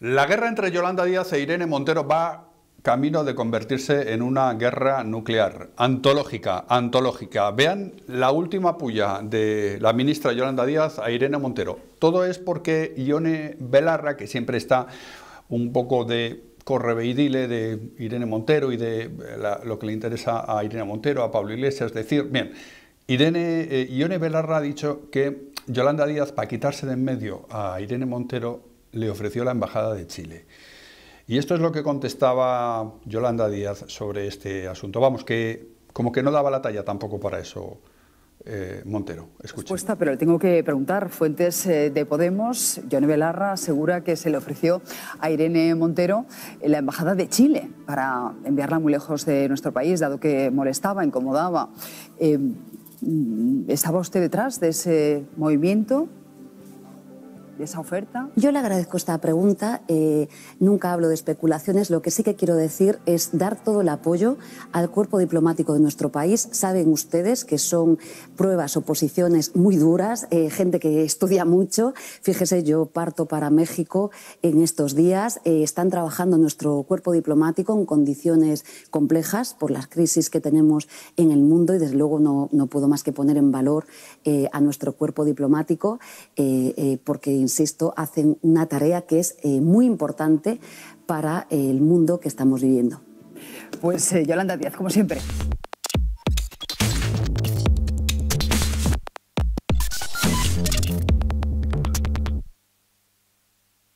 La guerra entre Yolanda Díaz e Irene Montero va camino de convertirse en una guerra nuclear, antológica, antológica. Vean la última puya de la ministra Yolanda Díaz a Irene Montero. Todo es porque Ione Belarra, que siempre está un poco de correveidile de Irene Montero y de eh, lo que le interesa a Irene Montero, a Pablo Iglesias, es decir, bien, Irene, eh, Ione Belarra ha dicho que Yolanda Díaz, para quitarse de en medio a Irene Montero, le ofreció la Embajada de Chile. Y esto es lo que contestaba Yolanda Díaz sobre este asunto. Vamos, que como que no daba la talla tampoco para eso. Eh, Montero, escucha. Respuesta, pero le tengo que preguntar. Fuentes eh, de Podemos, Johnny Belarra, asegura que se le ofreció a Irene Montero eh, la Embajada de Chile para enviarla muy lejos de nuestro país, dado que molestaba, incomodaba. ¿Estaba usted detrás de ese movimiento? esa oferta? Yo le agradezco esta pregunta. Eh, nunca hablo de especulaciones. Lo que sí que quiero decir es dar todo el apoyo al cuerpo diplomático de nuestro país. Saben ustedes que son pruebas o posiciones muy duras, eh, gente que estudia mucho. Fíjese, yo parto para México en estos días. Eh, están trabajando nuestro cuerpo diplomático en condiciones complejas por las crisis que tenemos en el mundo y desde luego no, no puedo más que poner en valor a nuestro cuerpo diplomático porque insisto, hacen una tarea que es eh, muy importante para el mundo que estamos viviendo. Pues eh, Yolanda Díaz, como siempre.